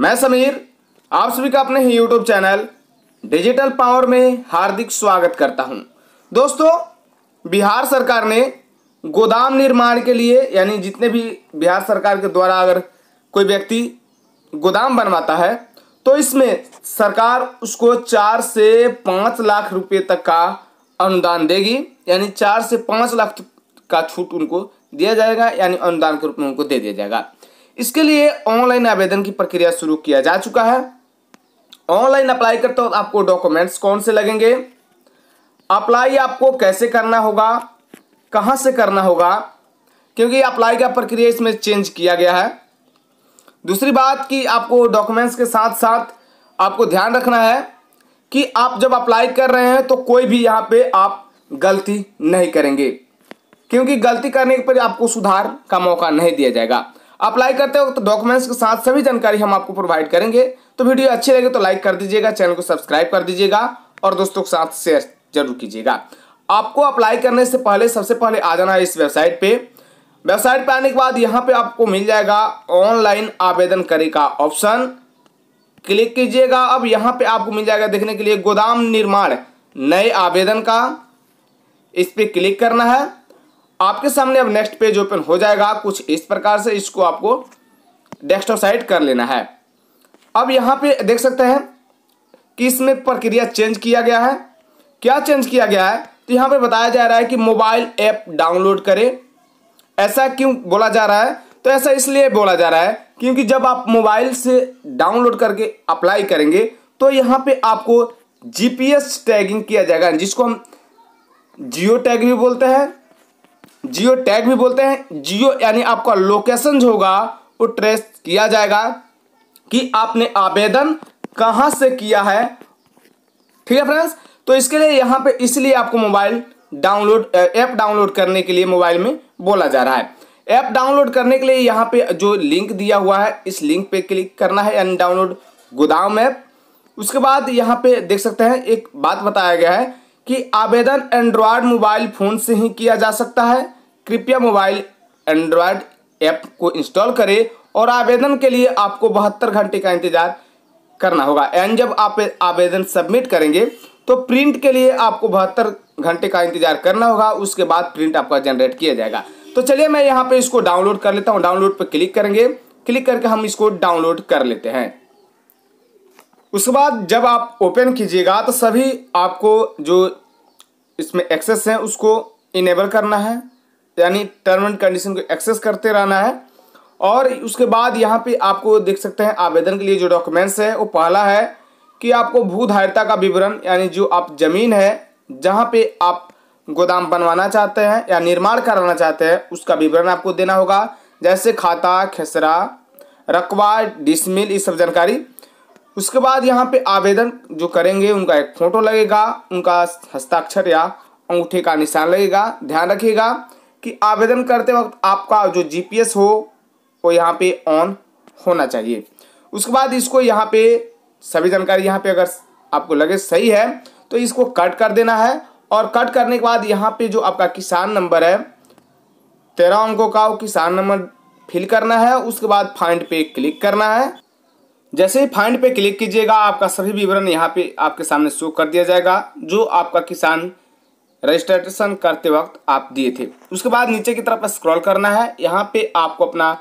मैं समीर आप सभी का अपने ही यूट्यूब चैनल डिजिटल पावर में हार्दिक स्वागत करता हूं दोस्तों बिहार सरकार ने गोदाम निर्माण के लिए यानी जितने भी बिहार सरकार के द्वारा अगर कोई व्यक्ति गोदाम बनवाता है तो इसमें सरकार उसको चार से पाँच लाख रुपए तक का अनुदान देगी यानी चार से पाँच लाख का छूट उनको दिया जाएगा यानी अनुदान के रूप में उनको दे दिया जाएगा इसके लिए ऑनलाइन आवेदन की प्रक्रिया शुरू किया जा चुका है ऑनलाइन अप्लाई करते वक्त आपको डॉक्यूमेंट्स कौन से लगेंगे अप्लाई आपको कैसे करना होगा कहां से करना होगा क्योंकि अप्लाई का प्रक्रिया इसमें चेंज किया गया है दूसरी बात कि आपको डॉक्यूमेंट्स के साथ साथ आपको ध्यान रखना है कि आप जब अप्लाई कर रहे हैं तो कोई भी यहां पे आप गलती नहीं करेंगे क्योंकि गलती करने पर आपको सुधार का मौका नहीं दिया जाएगा अप्लाई करते हो तो डॉक्यूमेंट्स के साथ सभी जानकारी हम आपको प्रोवाइड करेंगे तो वीडियो अच्छी लगे तो लाइक कर दीजिएगा चैनल को सब्सक्राइब कर दीजिएगा और दोस्तों के साथ शेयर जरूर कीजिएगा आपको अप्लाई करने से पहले सबसे पहले आ जाना है इस वेबसाइट पे वेबसाइट पे आने के बाद यहाँ पे आपको मिल जाएगा ऑनलाइन आवेदन करे का ऑप्शन क्लिक कीजिएगा अब यहाँ पे आपको मिल जाएगा देखने के लिए गोदाम निर्माण नए आवेदन का इस पर क्लिक करना है आपके सामने अब नेक्स्ट पेज ओपन हो जाएगा कुछ इस प्रकार से इसको आपको डेस्कटॉप साइड कर लेना है अब यहाँ पे देख सकते हैं कि इसमें प्रक्रिया चेंज किया गया है क्या चेंज किया गया है तो यहाँ पे बताया जा रहा है कि मोबाइल ऐप डाउनलोड करें ऐसा क्यों बोला जा रहा है तो ऐसा इसलिए बोला जा रहा है क्योंकि जब आप मोबाइल से डाउनलोड करके अप्लाई करेंगे तो यहाँ पे आपको जीपीएस टैगिंग किया जाएगा जिसको हम जियो टैग भी बोलते हैं जियो टैग भी बोलते हैं जियो यानी आपका लोकेशन जो होगा वो ट्रेस किया जाएगा कि आपने आवेदन कहाँ से किया है ठीक है फ्रेंड्स तो इसके लिए यहाँ पे इसलिए आपको मोबाइल डाउनलोड ऐप डाउनलोड करने के लिए मोबाइल में बोला जा रहा है ऐप डाउनलोड करने के लिए यहाँ पे जो लिंक दिया हुआ है इस लिंक पे क्लिक करना है यानी डाउनलोड गोदाम ऐप उसके बाद यहाँ पे देख सकते हैं एक बात बताया गया है कि आवेदन एंड्रॉयड मोबाइल फ़ोन से ही किया जा सकता है कृपया मोबाइल एंड्रॉयड ऐप को इंस्टॉल करें और आवेदन के लिए आपको बहत्तर घंटे का इंतज़ार करना होगा एंड जब आप आवेदन सबमिट करेंगे तो प्रिंट के लिए आपको बहत्तर घंटे का इंतजार करना होगा उसके बाद प्रिंट आपका जनरेट किया जाएगा तो चलिए मैं यहाँ पे इसको डाउनलोड कर लेता हूँ डाउनलोड पर क्लिक करेंगे क्लिक करके हम इसको डाउनलोड कर लेते हैं उसके बाद जब आप ओपन कीजिएगा तो सभी आपको जो इसमें एक्सेस है उसको इनेबल करना है यानी टर्म एंड कंडीशन को एक्सेस करते रहना है और उसके बाद यहाँ पे आपको देख सकते हैं आवेदन के लिए जो डॉक्यूमेंट्स है वो पहला है कि आपको भूधारिता का विवरण यानी जो आप ज़मीन है जहाँ पे आप गोदाम बनवाना चाहते हैं या निर्माण कराना चाहते हैं उसका विवरण आपको देना होगा जैसे खाता खेसरा रकबा डिसमिल ये सब जानकारी उसके बाद यहाँ पे आवेदन जो करेंगे उनका एक फोटो लगेगा उनका हस्ताक्षर या अंगूठे का निशान लगेगा ध्यान रखिएगा कि आवेदन करते वक्त आपका जो जीपीएस हो वो यहाँ पे ऑन होना चाहिए उसके बाद इसको यहाँ पे सभी जानकारी यहाँ पे अगर आपको लगे सही है तो इसको कट कर देना है और कट करने के बाद यहाँ पे जो आपका किसान नंबर है तेरह अंकों का किसान नंबर फिल करना है उसके बाद फाइंड पे क्लिक करना है जैसे ही फाइंड पे क्लिक कीजिएगा आपका सभी विवरण यहाँ पे आपके सामने शो कर दिया जाएगा जो आपका किसान रजिस्ट्रेशन करते वक्त आप दिए थे उसके बाद नीचे की तरफ स्क्रॉल करना है यहाँ पे आपको अपना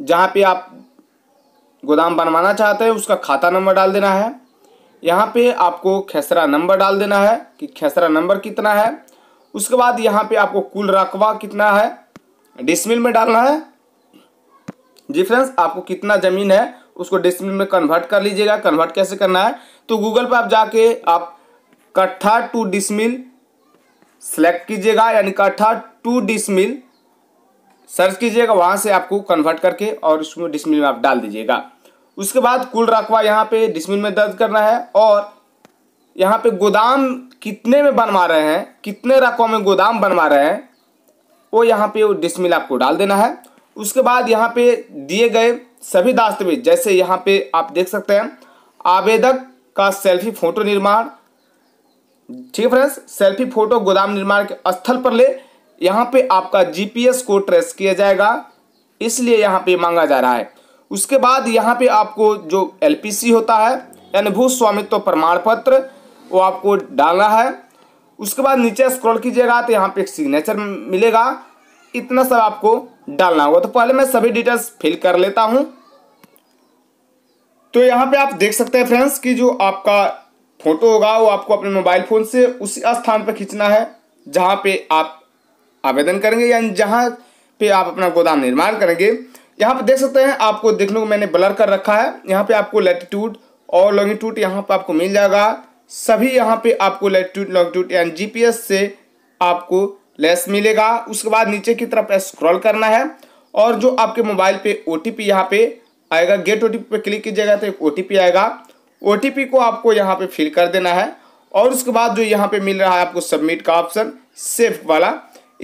जहाँ पे आप गोदाम बनवाना चाहते हैं उसका खाता नंबर डाल देना है यहाँ पे आपको खेसरा नंबर डाल देना है कि खेसरा नंबर कितना है उसके बाद यहाँ पे आपको कुल रकबा कितना है डिसमिल में डालना है जी फ्रेंड्स आपको कितना ज़मीन है उसको डिस्प्ले में कन्वर्ट कर लीजिएगा कन्वर्ट कैसे करना है तो गूगल पर आप जाके आप कट्ठा टू डिसमिल सेलेक्ट कीजिएगा यानी कट्ठा टू डिसमिल सर्च कीजिएगा वहाँ से आपको कन्वर्ट करके और उसमें डिसमिल में आप डाल दीजिएगा उसके बाद कुल रकबा यहाँ पे डिसमिल में दर्ज करना है और यहाँ पे गोदाम कितने में बनवा रहे हैं कितने रकवा में गोदाम बनवा रहे हैं वो यहाँ पे डिस्मिल डिसमिल आपको डाल देना है उसके बाद यहाँ पे दिए गए सभी दस्तावेज जैसे यहाँ पे आप देख सकते हैं आवेदक का सेल्फी फोटो निर्माण ठीक है फ्रेंड्स सेल्फी फोटो गोदाम निर्माण के स्थल पर ले यहाँ पे आपका जीपीएस को ट्रेस किया जाएगा इसलिए यहाँ पे मांगा जा रहा है उसके बाद यहाँ पे आपको जो एलपीसी होता है यानी भू स्वामित्व प्रमाण पत्र वो आपको डालना है उसके बाद नीचे स्क्रॉल कीजिएगा तो यहाँ पे एक सिग्नेचर मिलेगा इतना सब आपको डालना होगा तो पहले मैं सभी डिटेल्स फिल कर लेता हूं तो यहाँ पे आप देख सकते हैं फ्रेंड्स कि जो आपका फोटो होगा वो आपको अपने मोबाइल फ़ोन से उसी स्थान पर खींचना है जहां पे आप आवेदन करेंगे या जहां पे आप अपना गोदाम निर्माण करेंगे यहां पे देख सकते हैं आपको देखने को मैंने ब्लर कर रखा है यहाँ पे आपको लेटीट्यूड और लॉन्गिट्यूड यहाँ पे आपको मिल जाएगा सभी यहाँ पे आपको लेटीट्यूड लॉन्गिट्यूड यानी जीपीएस से आपको लेस मिलेगा उसके बाद नीचे की तरफ स्क्रॉल करना है और जो आपके मोबाइल पे ओ टी पी यहाँ पे आएगा गेट ओ टी पी पर क्लिक कीजिएगा तो एक ओ टी पी आएगा ओ टी पी को आपको यहाँ पे फिल कर देना है और उसके बाद जो यहाँ पे मिल रहा है आपको सबमिट का ऑप्शन सेव वाला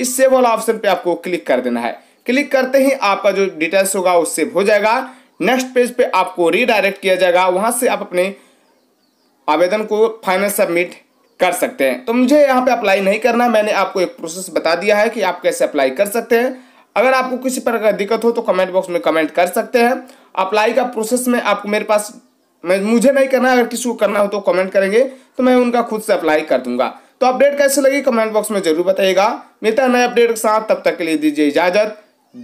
इस सेव वाला ऑप्शन पे आपको क्लिक कर देना है क्लिक करते ही आपका जो डिटेल्स होगा वो सेव हो जाएगा नेक्स्ट पेज पे आपको रीडायरेक्ट किया जाएगा वहाँ से आप अपने आवेदन को फाइनल सबमिट कर सकते हैं तो मुझे यहाँ पे अप्लाई नहीं करना मैंने आपको एक प्रोसेस बता दिया है कि आप कैसे अप्लाई कर सकते हैं अगर आपको किसी प्रकार की दिक्कत हो तो कमेंट बॉक्स में कमेंट कर सकते हैं अप्लाई का प्रोसेस में आपको मेरे पास मैं मुझे नहीं करना अगर किसी को करना हो तो कमेंट करेंगे तो मैं उनका खुद से अप्लाई कर दूंगा तो अपडेट कैसे लगी कमेंट बॉक्स में जरूर बताइएगा मिलता है नए अपडेट के साथ तब तक के लिए दीजिए इजाजत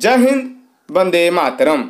जय हिंद वंदे मातरम